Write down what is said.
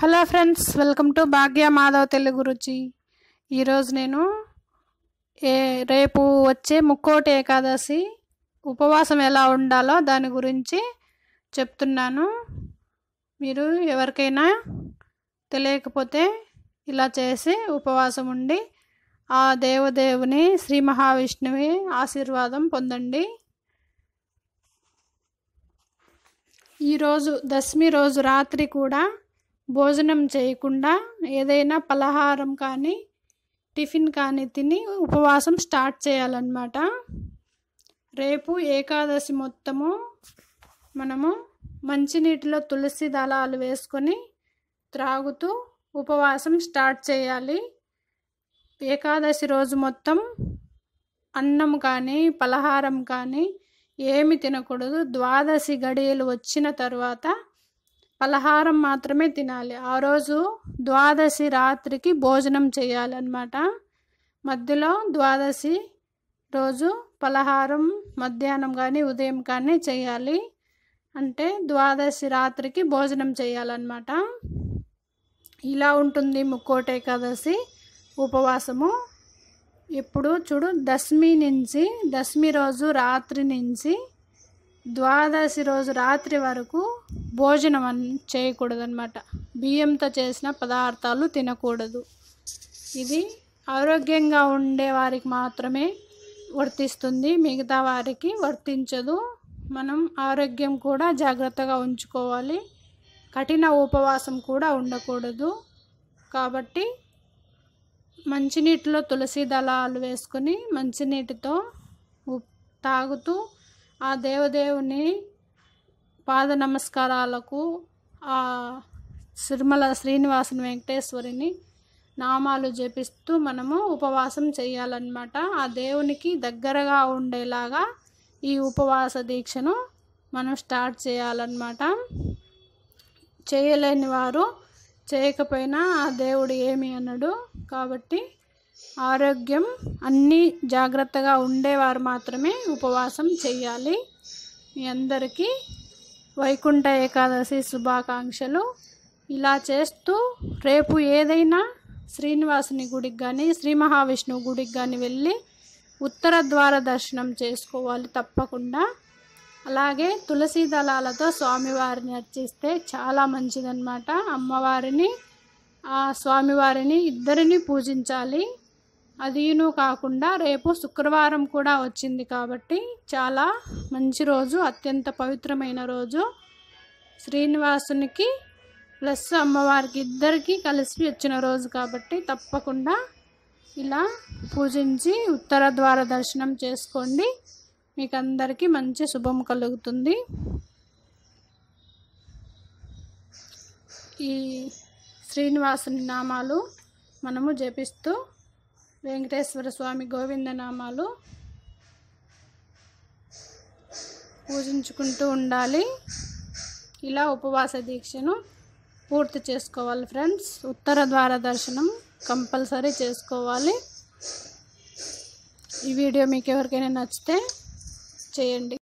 hello friends welcome to Bhagya Madhav Telugu Ruchi ఈరోజు నేను ఏ రేపు వచ్చే ముక్కోటి ఏకాదశి ఉపవాసం ఎలా ఉండాలో దాని గురించి చెప్తున్నాను మీరు ఎవరికైనా తెలియకపోతే ఇలా చేసి ఉపవాసం ఉండి ఆ దేవదేవుని శ్రీ మహావిష్ణువి ఆశీర్వాదం పొందండి ఈరోజు దశమి రోజు రాత్రి కూడా భోజనం చేయకుండా ఏదైనా పలహారం కానీ టిఫిన్ కానీ తిని ఉపవాసం స్టార్ట్ చేయాలన్నమాట రేపు ఏకాదశి మొత్తము మనము మంచినీటిలో తులసి దళాలు వేసుకొని త్రాగుతూ ఉపవాసం స్టార్ట్ చేయాలి ఏకాదశి రోజు మొత్తం అన్నం కానీ పలహారం కానీ ఏమి తినకూడదు ద్వాదశి గడియలు వచ్చిన తర్వాత పలహారం మాత్రమే తినాలి ఆ రోజు ద్వాదశి రాత్రికి భోజనం చేయాలన్నమాట మధ్యలో ద్వాదశి రోజు పలహారం మధ్యాహ్నం కానీ ఉదయం కానీ చేయాలి అంటే ద్వాదశి రాత్రికి భోజనం చేయాలన్నమాట ఇలా ఉంటుంది ముక్కోట ఏకాదశి ఉపవాసము ఇప్పుడు చూడు దశమి నుంచి దశమి రోజు రాత్రి నుంచి ద్వాదశి రోజు రాత్రి వరకు భోజనం చేయకూడదు అనమాట బియ్యంతో చేసిన పదార్థాలు తినకూడదు ఇది ఆరోగ్యంగా ఉండే వారికి మాత్రమే వర్తిస్తుంది మిగతా వారికి వర్తించదు మనం ఆరోగ్యం కూడా జాగ్రత్తగా ఉంచుకోవాలి కఠిన ఉపవాసం కూడా ఉండకూడదు కాబట్టి మంచినీటిలో తులసి దళాలు వేసుకొని మంచినీటితో తాగుతూ ఆ దేవదేవుని పాద నమస్కారాలకు ఆ సిరిమల శ్రీనివాసన్ వెంకటేశ్వరిని నామాలు జపిస్తూ మనము ఉపవాసం చేయాలన్నమాట ఆ దేవునికి దగ్గరగా ఉండేలాగా ఈ ఉపవాస దీక్షను మనం స్టార్ట్ చేయాలన్నమాట చేయలేని వారు చేయకపోయినా ఆ దేవుడు ఏమి అన్నాడు కాబట్టి ఆరోగ్యం అన్నీ జాగ్రత్తగా ఉండేవారు మాత్రమే ఉపవాసం చేయాలి మీ అందరికీ వైకుంఠ ఏకాదశి శుభాకాంక్షలు ఇలా చేస్తూ రేపు ఏదైనా శ్రీనివాసుని గుడికి కానీ శ్రీ మహావిష్ణువు గుడికి కానీ వెళ్ళి ఉత్తర ద్వార దర్శనం చేసుకోవాలి తప్పకుండా అలాగే తులసి దళాలతో స్వామివారిని అర్చిస్తే చాలా మంచిదన్నమాట అమ్మవారిని ఆ స్వామివారిని ఇద్దరిని పూజించాలి అదీను కాకుండా రేపు శుక్రవారం కూడా వచ్చింది కాబట్టి చాలా మంచి రోజు అత్యంత పవిత్రమైన రోజు శ్రీనివాసునికి ప్లస్ అమ్మవారికి ఇద్దరికీ కలిసి వచ్చిన రోజు కాబట్టి తప్పకుండా ఇలా పూజించి ఉత్తర ద్వార దర్శనం చేసుకోండి మీకు అందరికీ మంచి శుభం కలుగుతుంది ఈ శ్రీనివాసుని నామాలు మనము జపిస్తూ వెంకటేశ్వర స్వామి గోవిందనామాలు పూజించుకుంటూ ఉండాలి ఇలా ఉపవాస దీక్షను పూర్తి చేసుకోవాలి ఫ్రెండ్స్ ఉత్తర ద్వార దర్శనం కంపల్సరీ చేసుకోవాలి ఈ వీడియో మీకు ఎవరికైనా నచ్చితే చేయండి